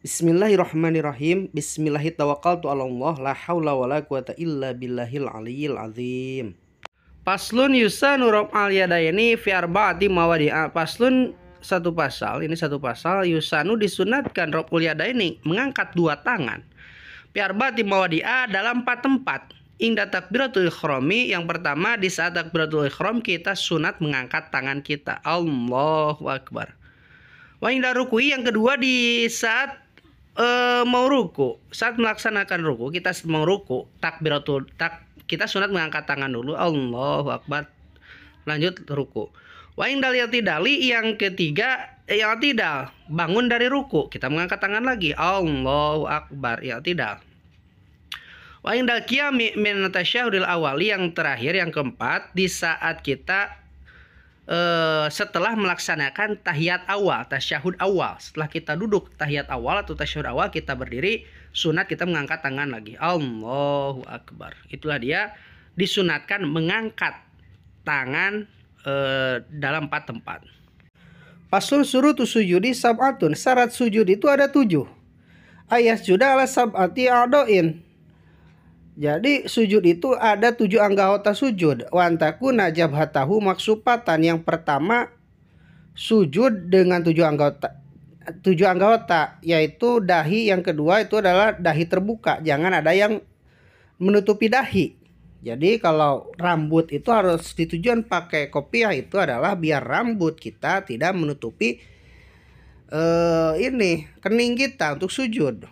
Bismillahirrahmanirrahim. Bismillahirrahmanirrahim. la haula wala quwata illa billahil aliyil azim. Paslun yusanu rob al yadayani fi arbaati mawadi'a. Ah, paslun satu pasal, ini satu pasal yusanu disunatkan rob al yadaini mengangkat dua tangan. Fi arbaati mawadi'a ah, dalam empat tempat. Indah takbiratul ikhrami yang pertama di saat takbiratul ikhram kita sunat mengangkat tangan kita. Allahu akbar. Wa indah rukui yang kedua di saat e, mau ruku, saat melaksanakan ruku, kita mau ruku, takbiratul tak kita sunat mengangkat tangan dulu. Allahu akbar. Lanjut ruku. Wa indal dali yang ketiga ya tidak bangun dari ruku, kita mengangkat tangan lagi. Allahu akbar. Ya tidak. Wa indal qiyami min awali yang terakhir yang keempat di saat kita Eh, setelah melaksanakan tahiyat awal, tasyahud awal. Setelah kita duduk tahiyat awal atau tasyahud awal kita berdiri, sunat kita mengangkat tangan lagi. Allahu akbar. Itulah dia disunatkan mengangkat tangan eh, dalam empat tempat. Pasul suruh tu sujudi sab'atun. Syarat sujud itu ada tujuh. Ayat juda ala sab'ati adoin jadi sujud itu ada tujuh anggota sujud. Wantaku hatahu maksupatan. Yang pertama sujud dengan tujuh anggota tujuh anggota yaitu dahi yang kedua itu adalah dahi terbuka jangan ada yang menutupi dahi jadi kalau rambut itu harus ditujuan pakai kopiah itu adalah biar rambut kita tidak menutupi uh, ini kening kita untuk sujud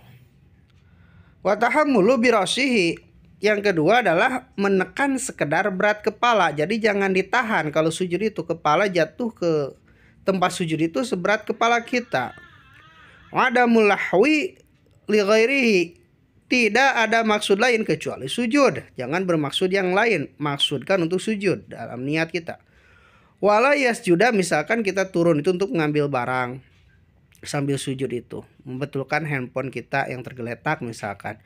watahamulu birosihi yang kedua adalah menekan sekedar berat kepala. Jadi jangan ditahan kalau sujud itu kepala jatuh ke tempat sujud itu seberat kepala kita. Ada mulahwi li Tidak ada maksud lain kecuali sujud. Jangan bermaksud yang lain. Maksudkan untuk sujud dalam niat kita. Walau Wala sudah misalkan kita turun itu untuk mengambil barang sambil sujud itu. Membetulkan handphone kita yang tergeletak misalkan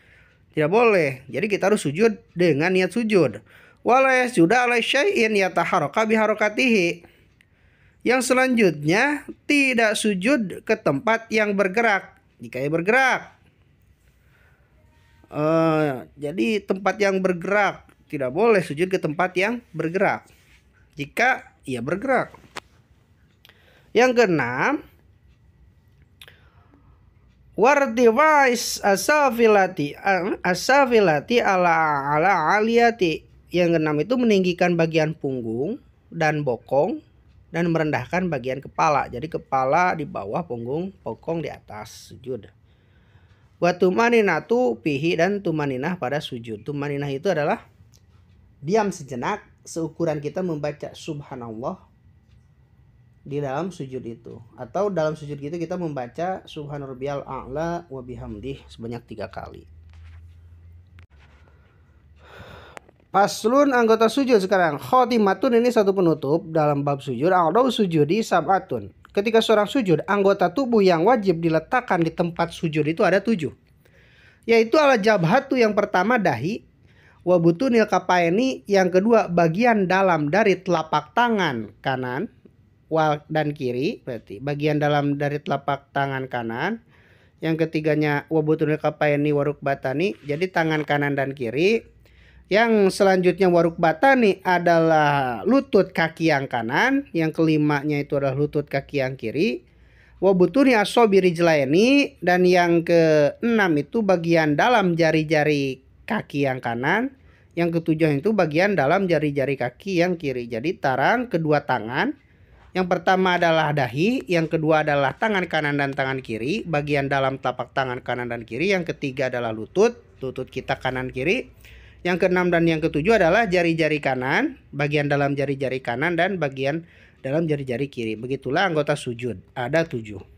tidak boleh. Jadi kita harus sujud dengan niat sujud. Wala yasjuda ala syai'in yataharaka biharakatihi. Yang selanjutnya, tidak sujud ke tempat yang bergerak. Jika ia bergerak. Uh, jadi tempat yang bergerak. Tidak boleh sujud ke tempat yang bergerak. Jika ia bergerak. Yang keenam, wartiwais asafilati eh, asafilati ala ala aliyati yang keenam itu meninggikan bagian punggung dan bokong dan merendahkan bagian kepala jadi kepala di bawah punggung bokong di atas sujud wa tumaninatu pihi dan tumaninah pada sujud tumaninah itu adalah diam sejenak seukuran kita membaca subhanallah di dalam sujud itu atau dalam sujud itu kita membaca subhanarabbiyal a'la wa bihamdih sebanyak tiga kali Paslun anggota sujud sekarang khotimatun ini satu penutup dalam bab sujud a'lau sujudi sab'atun ketika seorang sujud anggota tubuh yang wajib diletakkan di tempat sujud itu ada tujuh yaitu ala jabhatu yang pertama dahi wabutunil kapaini yang kedua bagian dalam dari telapak tangan kanan wal dan kiri berarti bagian dalam dari telapak tangan kanan yang ketiganya wabutunil kapayani waruk batani jadi tangan kanan dan kiri yang selanjutnya waruk batani adalah lutut kaki yang kanan yang kelimanya itu adalah lutut kaki yang kiri wabutuni asobiri jelaini dan yang keenam itu bagian dalam jari-jari kaki yang kanan yang ketujuh itu bagian dalam jari-jari kaki yang kiri jadi tarang kedua tangan yang pertama adalah dahi, yang kedua adalah tangan kanan dan tangan kiri, bagian dalam telapak tangan kanan dan kiri, yang ketiga adalah lutut, lutut kita kanan kiri. Yang keenam dan yang ketujuh adalah jari-jari kanan, bagian dalam jari-jari kanan dan bagian dalam jari-jari kiri. Begitulah anggota sujud. Ada tujuh.